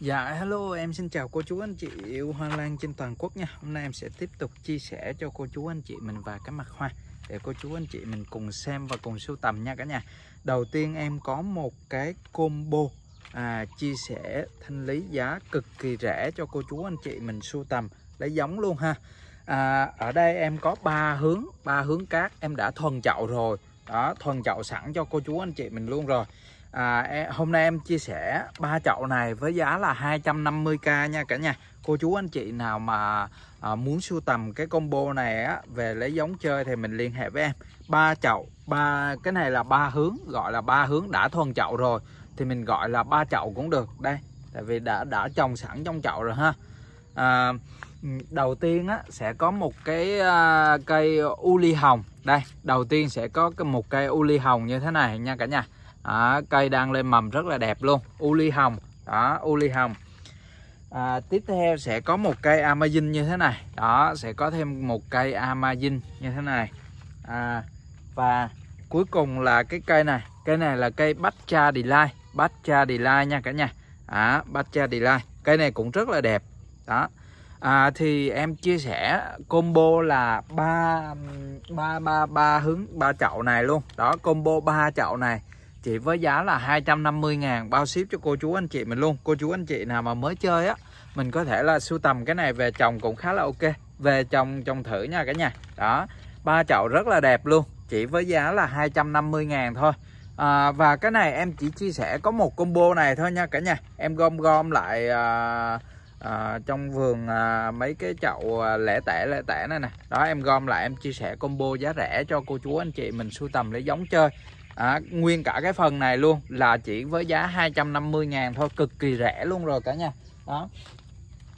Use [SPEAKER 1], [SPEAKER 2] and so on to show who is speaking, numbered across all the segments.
[SPEAKER 1] Dạ hello em xin chào cô chú anh chị yêu hoa lan trên toàn quốc nha Hôm nay em sẽ tiếp tục chia sẻ cho cô chú anh chị mình và cái mặt hoa Để cô chú anh chị mình cùng xem và cùng sưu tầm nha cả nhà Đầu tiên em có một cái combo à, chia sẻ thanh lý giá cực kỳ rẻ cho cô chú anh chị mình sưu tầm Lấy giống luôn ha à, Ở đây em có ba hướng, ba hướng cát em đã thuần chậu rồi Đó thuần chậu sẵn cho cô chú anh chị mình luôn rồi à, e, hôm nay em chia sẻ ba chậu này với giá là 250k nha cả nhà cô chú anh chị nào mà à, muốn sưu tầm cái combo này á, về lấy giống chơi thì mình liên hệ với em ba chậu ba cái này là ba hướng gọi là ba hướng đã thuần chậu rồi thì mình gọi là ba chậu cũng được đây tại vì đã đã trồng sẵn trong chậu rồi ha à, đầu tiên á, sẽ có một cái à, cây u ly hồng đây đầu tiên sẽ có một cây u ly hồng như thế này nha cả nhà đó, cây đang lên mầm rất là đẹp luôn u ly hồng đó u ly hồng à, tiếp theo sẽ có một cây amazin như thế này đó sẽ có thêm một cây amazin như thế này à, và cuối cùng là cái cây này cây này là cây bách Bacha Delay cha Delay nha cả nhà à, bách cha Delay cây này cũng rất là đẹp đó à, thì em chia sẻ combo là ba ba ba ba hướng ba chậu này luôn đó combo ba chậu này chỉ với giá là 250 ngàn bao ship cho cô chú anh chị mình luôn cô chú anh chị nào mà mới chơi á mình có thể là sưu tầm cái này về trồng cũng khá là ok về trồng trồng thử nha cả nhà đó ba chậu rất là đẹp luôn chỉ với giá là 250 ngàn thôi à, và cái này em chỉ chia sẻ có một combo này thôi nha cả nhà em gom gom lại à, à, trong vườn à, mấy cái chậu à, lẻ tẻ lẻ tẻ này nè đó em gom lại em chia sẻ combo giá rẻ cho cô chú anh chị mình sưu tầm lấy giống chơi à, nguyên cả cái phần này luôn là chỉ với giá 250 ngàn thôi cực kỳ rẻ luôn rồi cả nhà đó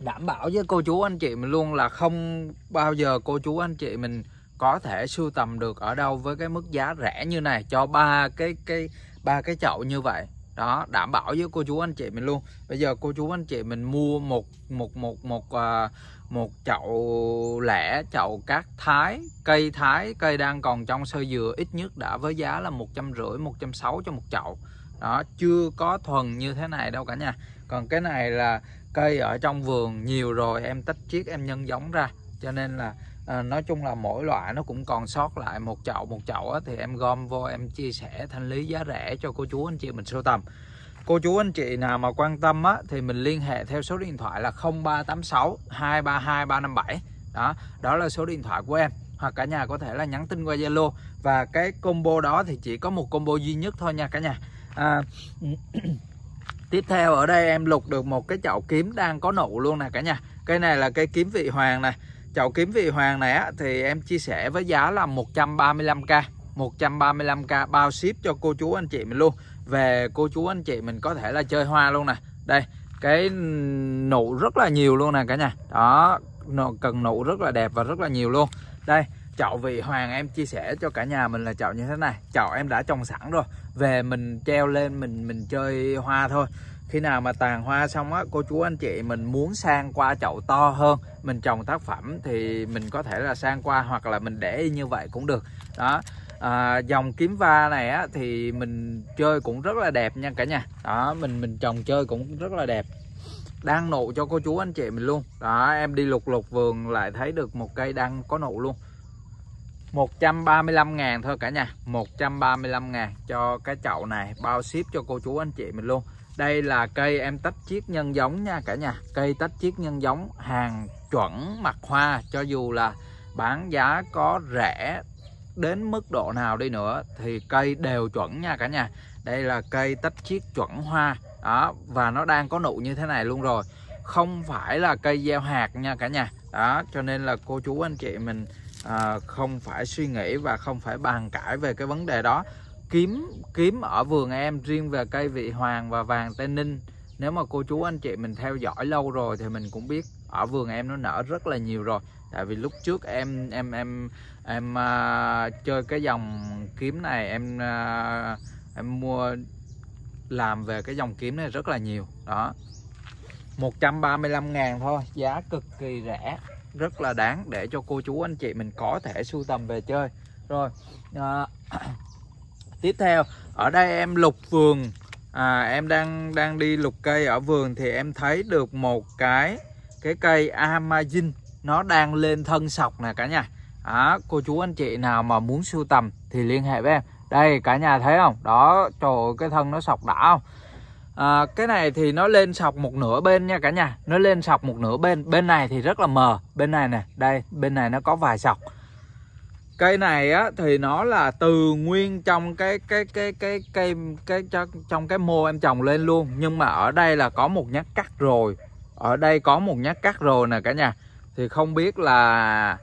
[SPEAKER 1] đảm bảo với cô chú anh chị mình luôn là không bao giờ cô chú anh chị mình có thể sưu tầm được ở đâu với cái mức giá rẻ như này cho ba cái cái ba cái chậu như vậy đó đảm bảo với cô chú anh chị mình luôn bây giờ cô chú anh chị mình mua một một một một uh, một chậu lẻ chậu cát thái cây thái cây đang còn trong sơ dừa ít nhất đã với giá là một trăm rưỡi một trăm sáu cho một chậu đó chưa có thuần như thế này đâu cả nhà còn cái này là cây ở trong vườn nhiều rồi em tách chiết em nhân giống ra cho nên là à, nói chung là mỗi loại nó cũng còn sót lại một chậu một chậu á, thì em gom vô em chia sẻ thanh lý giá rẻ cho cô chú anh chị mình sưu tầm cô chú anh chị nào mà quan tâm á, thì mình liên hệ theo số điện thoại là 0386 232 357 đó đó là số điện thoại của em hoặc cả nhà có thể là nhắn tin qua Zalo và cái combo đó thì chỉ có một combo duy nhất thôi nha cả nhà à, tiếp theo ở đây em lục được một cái chậu kiếm đang có nụ luôn nè cả nhà cây này là cây kiếm vị hoàng này chậu kiếm vị hoàng này á, thì em chia sẻ với giá là 135k 135k bao ship cho cô chú anh chị mình luôn về cô chú anh chị mình có thể là chơi hoa luôn nè đây cái nụ rất là nhiều luôn nè cả nhà đó nụ, cần nụ rất là đẹp và rất là nhiều luôn đây chậu vị hoàng em chia sẻ cho cả nhà mình là chậu như thế này chậu em đã trồng sẵn rồi về mình treo lên mình mình chơi hoa thôi khi nào mà tàn hoa xong á cô chú anh chị mình muốn sang qua chậu to hơn mình trồng tác phẩm thì mình có thể là sang qua hoặc là mình để như vậy cũng được đó à, dòng kiếm va này á, thì mình chơi cũng rất là đẹp nha cả nhà đó mình mình trồng chơi cũng rất là đẹp đang nụ cho cô chú anh chị mình luôn đó em đi lục lục vườn lại thấy được một cây đang có nụ luôn 135 ngàn thôi cả nhà 135 ngàn cho cái chậu này bao ship cho cô chú anh chị mình luôn đây là cây em tách chiết nhân giống nha cả nhà cây tách chiết nhân giống hàng chuẩn mặt hoa cho dù là bán giá có rẻ đến mức độ nào đi nữa thì cây đều chuẩn nha cả nhà đây là cây tách chiết chuẩn hoa đó và nó đang có nụ như thế này luôn rồi không phải là cây gieo hạt nha cả nhà đó cho nên là cô chú anh chị mình à, không phải suy nghĩ và không phải bàn cãi về cái vấn đề đó kiếm kiếm ở vườn em riêng về cây vị hoàng và vàng tây ninh nếu mà cô chú anh chị mình theo dõi lâu rồi thì mình cũng biết ở vườn em nó nở rất là nhiều rồi tại vì lúc trước em em em em uh, chơi cái dòng kiếm này em uh, em mua làm về cái dòng kiếm này rất là nhiều đó 135 ngàn thôi giá cực kỳ rẻ rất là đáng để cho cô chú anh chị mình có thể sưu tầm về chơi rồi à, tiếp theo ở đây em lục vườn à, em đang đang đi lục cây ở vườn thì em thấy được một cái cái cây amazin nó đang lên thân sọc nè cả nhà đó, cô chú anh chị nào mà muốn sưu tầm thì liên hệ với em đây cả nhà thấy không đó trời ơi, cái thân nó sọc đã không à, cái này thì nó lên sọc một nửa bên nha cả nhà nó lên sọc một nửa bên bên này thì rất là mờ bên này nè đây bên này nó có vài sọc cây này á thì nó là từ nguyên trong cái cái cái cái cây cái, cái trong cái mô em trồng lên luôn nhưng mà ở đây là có một nhát cắt rồi ở đây có một nhát cắt rồi nè cả nhà thì không biết là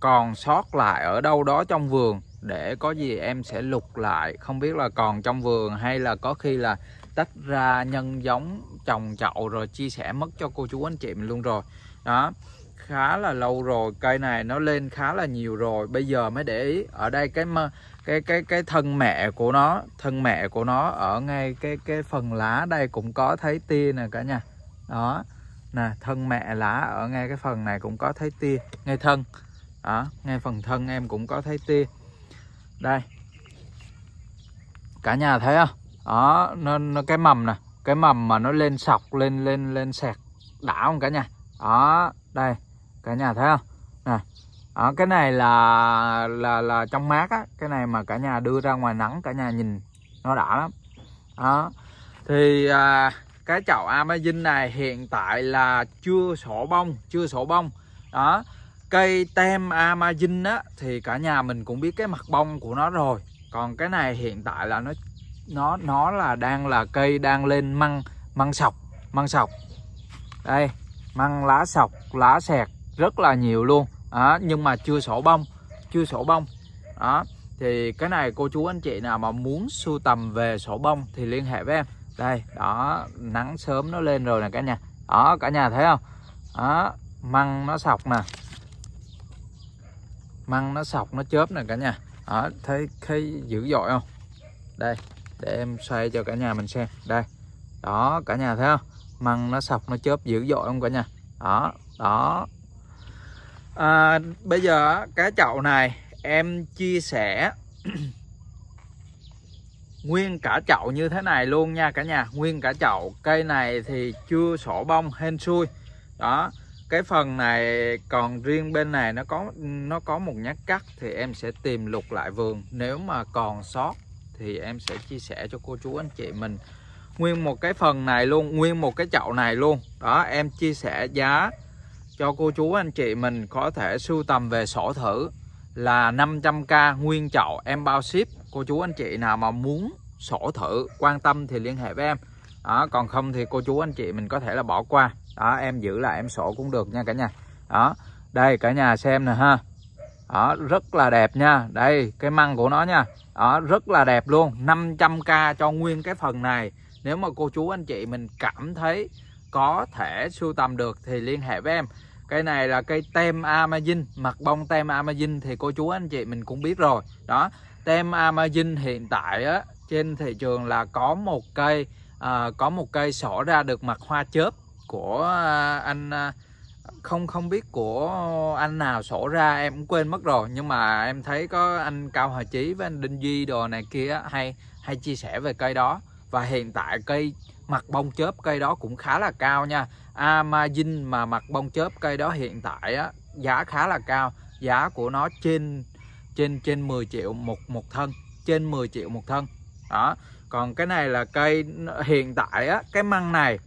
[SPEAKER 1] còn sót lại ở đâu đó trong vườn để có gì em sẽ lục lại không biết là còn trong vườn hay là có khi là tách ra nhân giống trồng chậu rồi chia sẻ mất cho cô chú anh chị mình luôn rồi đó khá là lâu rồi cây này nó lên khá là nhiều rồi bây giờ mới để ý ở đây cái cái cái cái thân mẹ của nó thân mẹ của nó ở ngay cái cái phần lá đây cũng có thấy tia nè cả nhà đó nè thân mẹ lá ở ngay cái phần này cũng có thấy tia ngay thân đó ngay phần thân em cũng có thấy tia đây cả nhà thấy không đó nó, nó cái mầm nè cái mầm mà nó lên sọc lên lên lên sẹt đã không cả nhà đó đây cả nhà thấy không nè đó, cái này là là là trong mát á cái này mà cả nhà đưa ra ngoài nắng cả nhà nhìn nó đã lắm đó thì à, cái chậu amazin này hiện tại là chưa sổ bông chưa sổ bông đó cây tem amazin á thì cả nhà mình cũng biết cái mặt bông của nó rồi còn cái này hiện tại là nó nó nó là đang là cây đang lên măng măng sọc măng sọc đây măng lá sọc lá sẹt rất là nhiều luôn đó, nhưng mà chưa sổ bông chưa sổ bông đó thì cái này cô chú anh chị nào mà muốn sưu tầm về sổ bông thì liên hệ với em đây đó nắng sớm nó lên rồi nè cả nhà đó cả nhà thấy không đó măng nó sọc nè măng nó sọc nó chớp nè cả nhà ở thấy thấy dữ dội không đây để em xoay cho cả nhà mình xem đây đó cả nhà thấy không măng nó sọc nó chớp dữ dội không cả nhà đó đó à, bây giờ cá chậu này em chia sẻ nguyên cả chậu như thế này luôn nha cả nhà nguyên cả chậu cây này thì chưa sổ bông hên xui đó cái phần này còn riêng bên này nó có nó có một nhát cắt thì em sẽ tìm lục lại vườn nếu mà còn sót thì em sẽ chia sẻ cho cô chú anh chị mình nguyên một cái phần này luôn nguyên một cái chậu này luôn đó em chia sẻ giá cho cô chú anh chị mình có thể sưu tầm về sổ thử là 500k nguyên chậu em bao ship cô chú anh chị nào mà muốn sổ thử quan tâm thì liên hệ với em đó, còn không thì cô chú anh chị mình có thể là bỏ qua đó em giữ là em sổ cũng được nha cả nhà đó đây cả nhà xem nè ha đó rất là đẹp nha đây cái măng của nó nha đó rất là đẹp luôn 500k cho nguyên cái phần này nếu mà cô chú anh chị mình cảm thấy có thể sưu tầm được thì liên hệ với em cây này là cây tem amazin mặt bông tem amazin thì cô chú anh chị mình cũng biết rồi đó tem amazin hiện tại á, trên thị trường là có một cây à, có một cây sổ ra được mặt hoa chớp của à, anh à, không không biết của anh nào sổ ra em cũng quên mất rồi nhưng mà em thấy có anh cao hòa chí với anh đinh duy đồ này kia hay hay chia sẻ về cây đó và hiện tại cây mặt bông chớp cây đó cũng khá là cao nha amazin mà mặt bông chớp cây đó hiện tại á, giá khá là cao giá của nó trên trên trên 10 triệu một một thân trên 10 triệu một thân đó còn cái này là cây hiện tại á cái măng này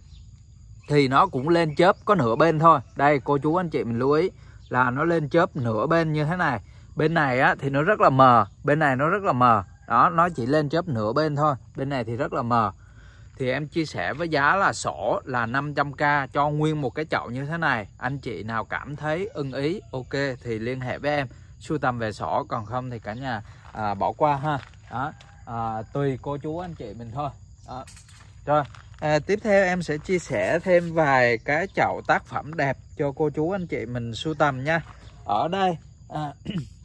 [SPEAKER 1] thì nó cũng lên chớp có nửa bên thôi đây cô chú anh chị mình lưu ý là nó lên chớp nửa bên như thế này bên này á, thì nó rất là mờ bên này nó rất là mờ đó nó chỉ lên chớp nửa bên thôi bên này thì rất là mờ thì em chia sẻ với giá là sổ là 500k cho nguyên một cái chậu như thế này anh chị nào cảm thấy ưng ý ok thì liên hệ với em sưu tầm về sổ còn không thì cả nhà à, bỏ qua ha đó à, tùy cô chú anh chị mình thôi đó rồi à, tiếp theo em sẽ chia sẻ thêm vài cái chậu tác phẩm đẹp cho cô chú anh chị mình sưu tầm nha ở đây à,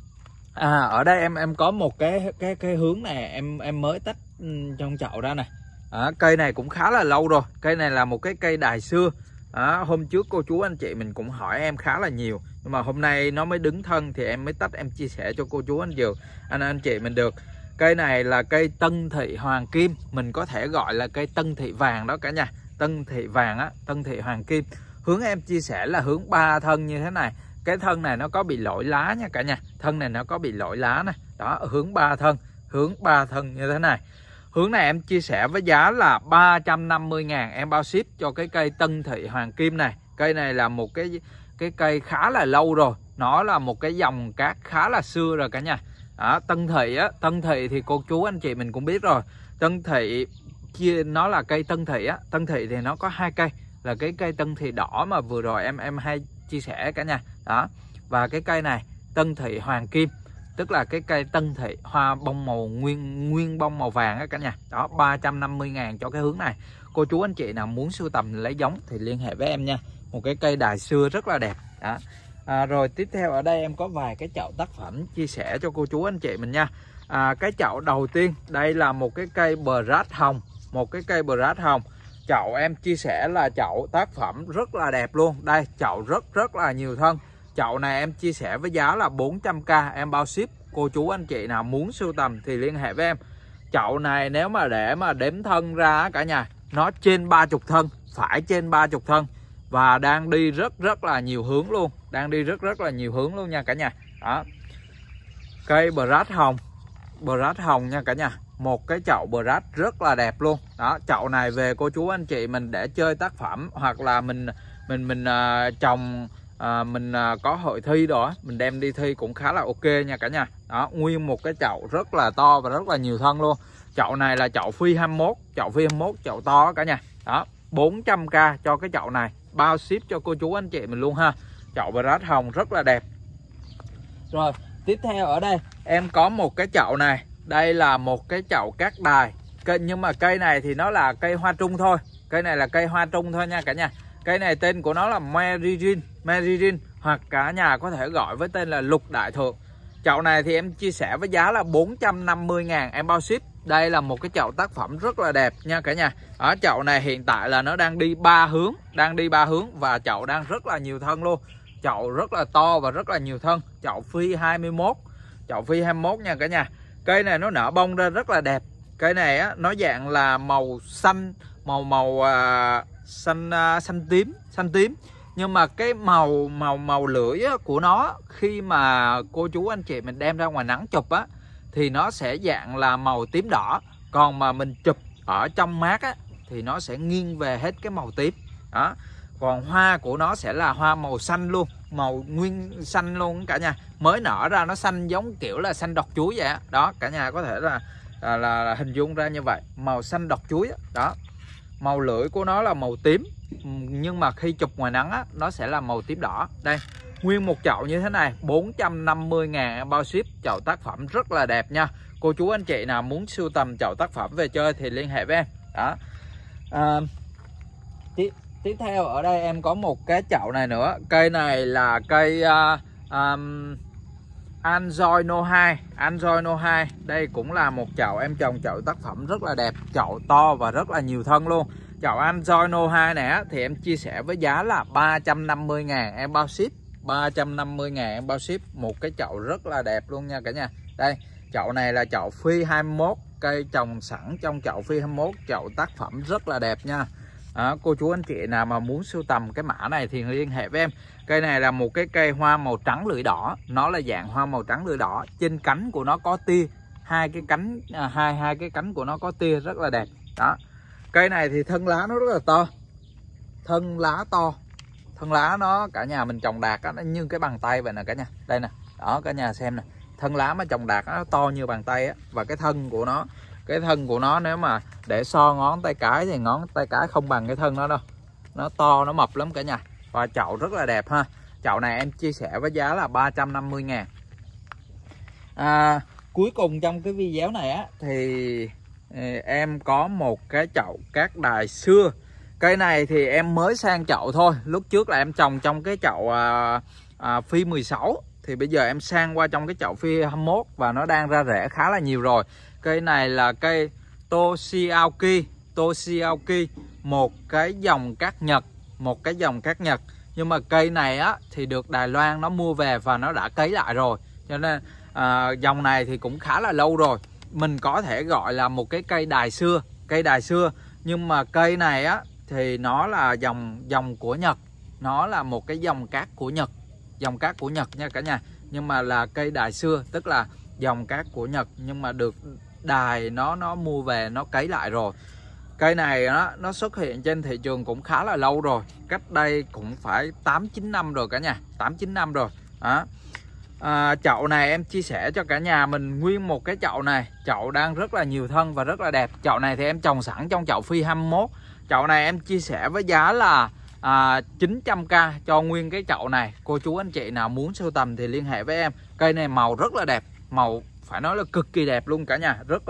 [SPEAKER 1] à, ở đây em em có một cái cái cái hướng này em em mới tách ừ, trong chậu ra này à, cây này cũng khá là lâu rồi cây này là một cái cây đài xưa à, hôm trước cô chú anh chị mình cũng hỏi em khá là nhiều nhưng mà hôm nay nó mới đứng thân thì em mới tách em chia sẻ cho cô chú anh dược anh anh chị mình được cây này là cây tân thị hoàng kim mình có thể gọi là cây tân thị vàng đó cả nhà tân thị vàng á tân thị hoàng kim hướng em chia sẻ là hướng ba thân như thế này cái thân này nó có bị lỗi lá nha cả nhà thân này nó có bị lỗi lá này đó hướng ba thân hướng ba thân như thế này hướng này em chia sẻ với giá là 350 ngàn em bao ship cho cái cây tân thị hoàng kim này cây này là một cái cái cây khá là lâu rồi nó là một cái dòng cát khá là xưa rồi cả nhà đó, Tân Thị á Tân Thị thì cô chú anh chị mình cũng biết rồi Tân Thị chia nó là cây Tân Thị á Tân Thị thì nó có hai cây là cái cây Tân Thị đỏ mà vừa rồi em em hay chia sẻ cả nhà đó và cái cây này Tân Thị Hoàng Kim tức là cái cây Tân Thị hoa bông màu nguyên nguyên bông màu vàng á cả nhà đó 350 ngàn cho cái hướng này cô chú anh chị nào muốn sưu tầm lấy giống thì liên hệ với em nha một cái cây đài xưa rất là đẹp đó à, rồi tiếp theo ở đây em có vài cái chậu tác phẩm chia sẻ cho cô chú anh chị mình nha à, cái chậu đầu tiên đây là một cái cây bờ rát hồng một cái cây bờ rát hồng chậu em chia sẻ là chậu tác phẩm rất là đẹp luôn đây chậu rất rất là nhiều thân chậu này em chia sẻ với giá là 400k em bao ship cô chú anh chị nào muốn sưu tầm thì liên hệ với em chậu này nếu mà để mà đếm thân ra cả nhà nó trên 30 thân phải trên 30 thân và đang đi rất rất là nhiều hướng luôn đang đi rất rất là nhiều hướng luôn nha cả nhà đó cây bờ rát hồng bờ rát hồng nha cả nhà một cái chậu bờ rát rất là đẹp luôn đó chậu này về cô chú anh chị mình để chơi tác phẩm hoặc là mình mình mình à, trồng à, mình à, có hội thi đó mình đem đi thi cũng khá là ok nha cả nhà đó nguyên một cái chậu rất là to và rất là nhiều thân luôn chậu này là chậu phi 21 chậu phi 21 chậu to cả nhà đó 400k cho cái chậu này bao ship cho cô chú anh chị mình luôn ha chậu brat hồng rất là đẹp rồi tiếp theo ở đây em có một cái chậu này đây là một cái chậu cát đài cây, nhưng mà cây này thì nó là cây hoa trung thôi cây này là cây hoa trung thôi nha cả nhà cây này tên của nó là meridin meridin hoặc cả nhà có thể gọi với tên là lục đại thượng chậu này thì em chia sẻ với giá là 450 ngàn em bao ship đây là một cái chậu tác phẩm rất là đẹp nha cả nhà ở chậu này hiện tại là nó đang đi ba hướng đang đi ba hướng và chậu đang rất là nhiều thân luôn chậu rất là to và rất là nhiều thân chậu phi 21 chậu phi 21 nha cả nhà cây này nó nở bông ra rất là đẹp cây này á, nó dạng là màu xanh màu màu à, xanh à, xanh tím xanh tím nhưng mà cái màu màu màu lưỡi á, của nó khi mà cô chú anh chị mình đem ra ngoài nắng chụp á thì nó sẽ dạng là màu tím đỏ còn mà mình chụp ở trong mát á, thì nó sẽ nghiêng về hết cái màu tím đó còn hoa của nó sẽ là hoa màu xanh luôn màu nguyên xanh luôn cả nhà mới nở ra nó xanh giống kiểu là xanh đọt chuối vậy đó, cả nhà có thể là là, là là hình dung ra như vậy màu xanh đọt chuối đó, đó. màu lưỡi của nó là màu tím nhưng mà khi chụp ngoài nắng á, nó sẽ là màu tím đỏ đây Nguyên một chậu như thế này 450 ngàn bao ship Chậu tác phẩm rất là đẹp nha Cô chú anh chị nào muốn sưu tầm chậu tác phẩm về chơi Thì liên hệ với em Đó à, tiếp, tiếp theo ở đây em có một cái chậu này nữa Cây này là cây uh, à, um, Android No 2 Android No 2 Đây cũng là một chậu em trồng chậu tác phẩm rất là đẹp Chậu to và rất là nhiều thân luôn Chậu Android No 2 này á, thì em chia sẻ với giá là 350 ngàn em bao ship 350 ngàn bao ship một cái chậu rất là đẹp luôn nha cả nhà đây chậu này là chậu phi 21 cây trồng sẵn trong chậu phi 21 chậu tác phẩm rất là đẹp nha à, cô chú anh chị nào mà muốn sưu tầm cái mã này thì liên hệ với em cây này là một cái cây hoa màu trắng lưỡi đỏ nó là dạng hoa màu trắng lưỡi đỏ trên cánh của nó có tia hai cái cánh à, hai hai cái cánh của nó có tia rất là đẹp đó cây này thì thân lá nó rất là to thân lá to thân lá nó cả nhà mình trồng đạt á, nó như cái bàn tay vậy nè cả nhà đây nè đó cả nhà xem nè thân lá mà trồng đạt nó to như bàn tay á và cái thân của nó cái thân của nó nếu mà để so ngón tay cái thì ngón tay cái không bằng cái thân nó đâu nó to nó mập lắm cả nhà và chậu rất là đẹp ha chậu này em chia sẻ với giá là 350 ngàn à, cuối cùng trong cái video này á thì ừ, em có một cái chậu cát đài xưa cây này thì em mới sang chậu thôi lúc trước là em trồng trong cái chậu à, à, phi 16 thì bây giờ em sang qua trong cái chậu phi 21 và nó đang ra rễ khá là nhiều rồi cây này là cây Toshiaki Toshiaki một cái dòng cát Nhật một cái dòng cát Nhật nhưng mà cây này á thì được Đài Loan nó mua về và nó đã cấy lại rồi cho nên à, dòng này thì cũng khá là lâu rồi mình có thể gọi là một cái cây đài xưa cây đài xưa nhưng mà cây này á thì nó là dòng dòng của Nhật nó là một cái dòng cát của Nhật dòng cát của Nhật nha cả nhà nhưng mà là cây đài xưa tức là dòng cát của Nhật nhưng mà được đài nó nó mua về nó cấy lại rồi cây này nó nó xuất hiện trên thị trường cũng khá là lâu rồi cách đây cũng phải 8 9 năm rồi cả nhà 8 9 năm rồi đó à, chậu này em chia sẻ cho cả nhà mình nguyên một cái chậu này chậu đang rất là nhiều thân và rất là đẹp chậu này thì em trồng sẵn trong chậu phi 21 chậu này em chia sẻ với giá là à, 900k cho nguyên cái chậu này cô chú anh chị nào muốn sưu tầm thì liên hệ với em cây này màu rất là đẹp màu phải nói là cực kỳ đẹp luôn cả nhà rất là